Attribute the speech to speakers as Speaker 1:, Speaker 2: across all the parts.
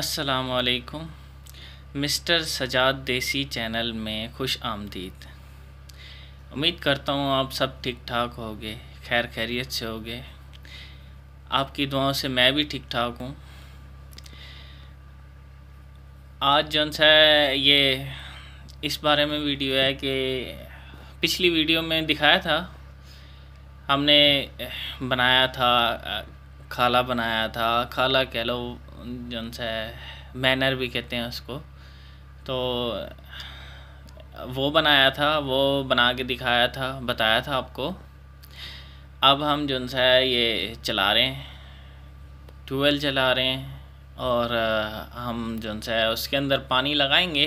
Speaker 1: असलकुम मिस्टर सजाद देसी चैनल में खुश आमदीद उम्मीद करता हूँ आप सब ठीक ठाक होगे खैर खैरियत से होगे आपकी दुआओं से मैं भी ठीक ठाक हूँ आज जो है ये इस बारे में वीडियो है कि पिछली वीडियो में दिखाया था हमने बनाया था खाला बनाया था खाला कह लो जौन सा है मैनर भी कहते हैं उसको तो वो बनाया था वो बना के दिखाया था बताया था आपको अब हम जौन सा है ये चला रहे हैं ट्यूबवेल चला रहे हैं और हम जौन सा है उसके अंदर पानी लगाएंगे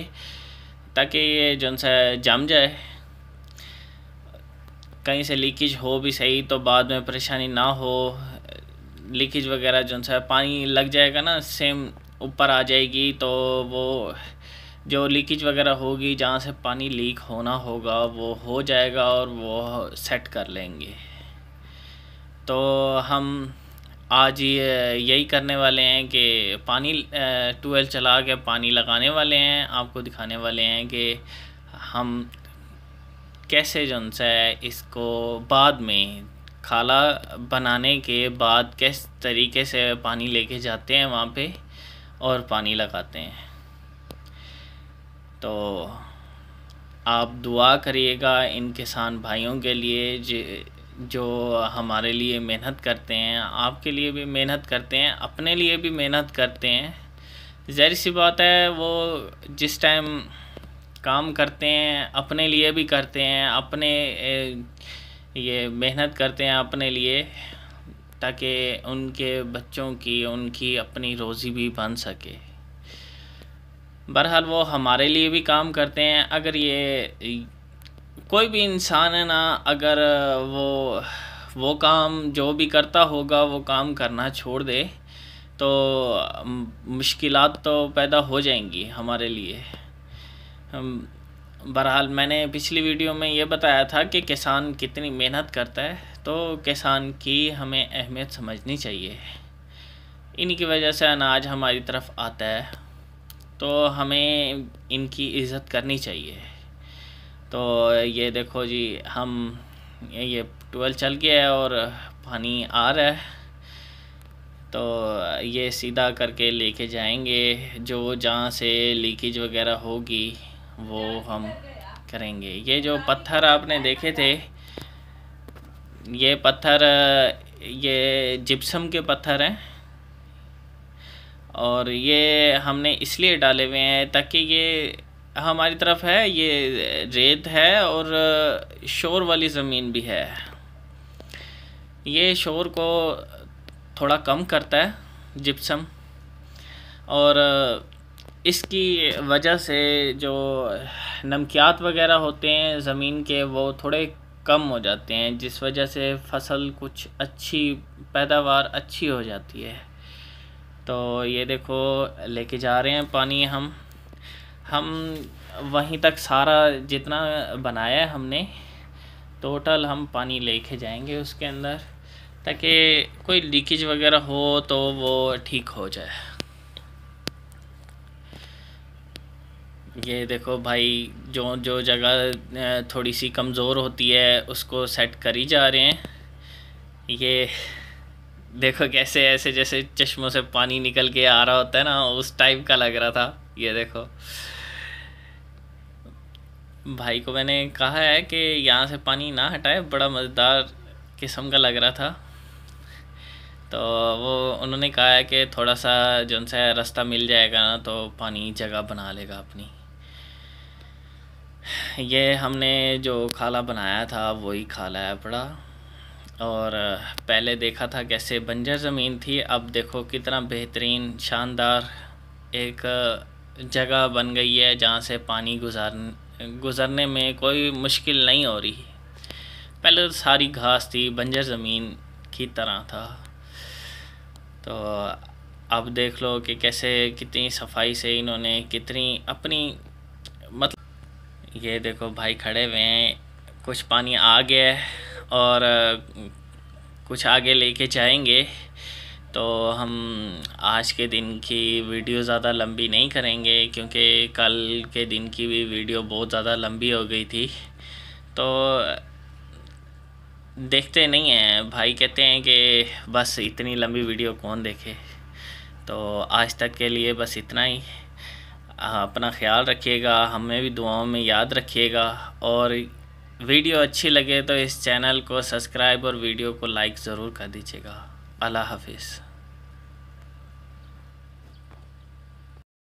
Speaker 1: ताकि ये जौन सा जम जाए कहीं से लीकेज हो भी सही तो बाद में परेशानी ना हो लीकेज वगैरह जो सा पानी लग जाएगा ना सेम ऊपर आ जाएगी तो वो जो लीकेज वगैरह होगी जहाँ से पानी लीक होना होगा वो हो जाएगा और वो सेट कर लेंगे तो हम आज यही करने वाले हैं कि पानी ट्यूबवेल चला के पानी लगाने वाले हैं आपको दिखाने वाले हैं कि हम कैसे जो है इसको बाद में खाला बनाने के बाद किस तरीके से पानी लेके जाते हैं वहाँ पे और पानी लगाते हैं तो आप दुआ करिएगा इन किसान भाइयों के लिए जो हमारे लिए मेहनत करते हैं आपके लिए भी मेहनत करते हैं अपने लिए भी मेहनत करते हैं जहरी सी बात है वो जिस टाइम काम करते हैं अपने लिए भी करते हैं अपने ये मेहनत करते हैं अपने लिए ताकि उनके बच्चों की उनकी अपनी रोज़ी भी बन सके बहरहाल वो हमारे लिए भी काम करते हैं अगर ये कोई भी इंसान है ना अगर वो वो काम जो भी करता होगा वो काम करना छोड़ दे तो मुश्किलात तो पैदा हो जाएंगी हमारे लिए हम बहरहाल मैंने पिछली वीडियो में ये बताया था कि किसान कितनी मेहनत करता है तो किसान की हमें अहमियत समझनी चाहिए इन्हीं की वजह से अनाज हमारी तरफ आता है तो हमें इनकी इज़्ज़त करनी चाहिए तो ये देखो जी हम ये ट्यूबवेल चल गया है और पानी आ रहा है तो ये सीधा करके लेके जाएंगे जो जहाँ से लीकेज वगैरह होगी वो हम करेंगे ये जो पत्थर आपने देखे थे ये पत्थर ये जिप्सम के पत्थर हैं और ये हमने इसलिए डाले हुए हैं ताकि ये हमारी तरफ है ये रेत है और शोर वाली ज़मीन भी है ये शोर को थोड़ा कम करता है जिप्सम और इसकी वजह से जो नमकियात वगैरह होते हैं ज़मीन के वो थोड़े कम हो जाते हैं जिस वजह से फसल कुछ अच्छी पैदावार अच्छी हो जाती है तो ये देखो लेके जा रहे हैं पानी हम हम वहीं तक सारा जितना बनाया है हमने टोटल हम पानी लेके जाएंगे उसके अंदर ताकि कोई लीकेज वगैरह हो तो वो ठीक हो जाए ये देखो भाई जो जो जगह थोड़ी सी कमज़ोर होती है उसको सेट करी जा रहे हैं ये देखो कैसे ऐसे जैसे चश्मों से पानी निकल के आ रहा होता है ना उस टाइप का लग रहा था ये देखो भाई को मैंने कहा है कि यहाँ से पानी ना हटाए बड़ा मज़ेदार किस्म का लग रहा था तो वो उन्होंने कहा है कि थोड़ा सा जो सा रास्ता मिल जाएगा ना तो पानी जगह बना लेगा अपनी ये हमने जो खाला बनाया था वही खाला है पड़ा और पहले देखा था कैसे बंजर ज़मीन थी अब देखो कितना बेहतरीन शानदार एक जगह बन गई है जहाँ से पानी गुजार गुज़रने में कोई मुश्किल नहीं हो रही पहले तो सारी घास थी बंजर ज़मीन की तरह था तो अब देख लो कि कैसे कितनी सफाई से इन्होंने कितनी अपनी मतलब ये देखो भाई खड़े हुए हैं कुछ पानी आ गया है और कुछ आगे लेके जाएंगे तो हम आज के दिन की वीडियो ज़्यादा लंबी नहीं करेंगे क्योंकि कल के दिन की भी वीडियो बहुत ज़्यादा लंबी हो गई थी तो देखते नहीं हैं भाई कहते हैं कि बस इतनी लंबी वीडियो कौन देखे तो आज तक के लिए बस इतना ही हाँ, अपना ख्याल रखिएगा हमें भी दुआओं में याद रखिएगा और वीडियो अच्छी लगे तो इस चैनल को सब्सक्राइब और वीडियो को लाइक ज़रूर कर दीजिएगा अल्लाह हाफिज़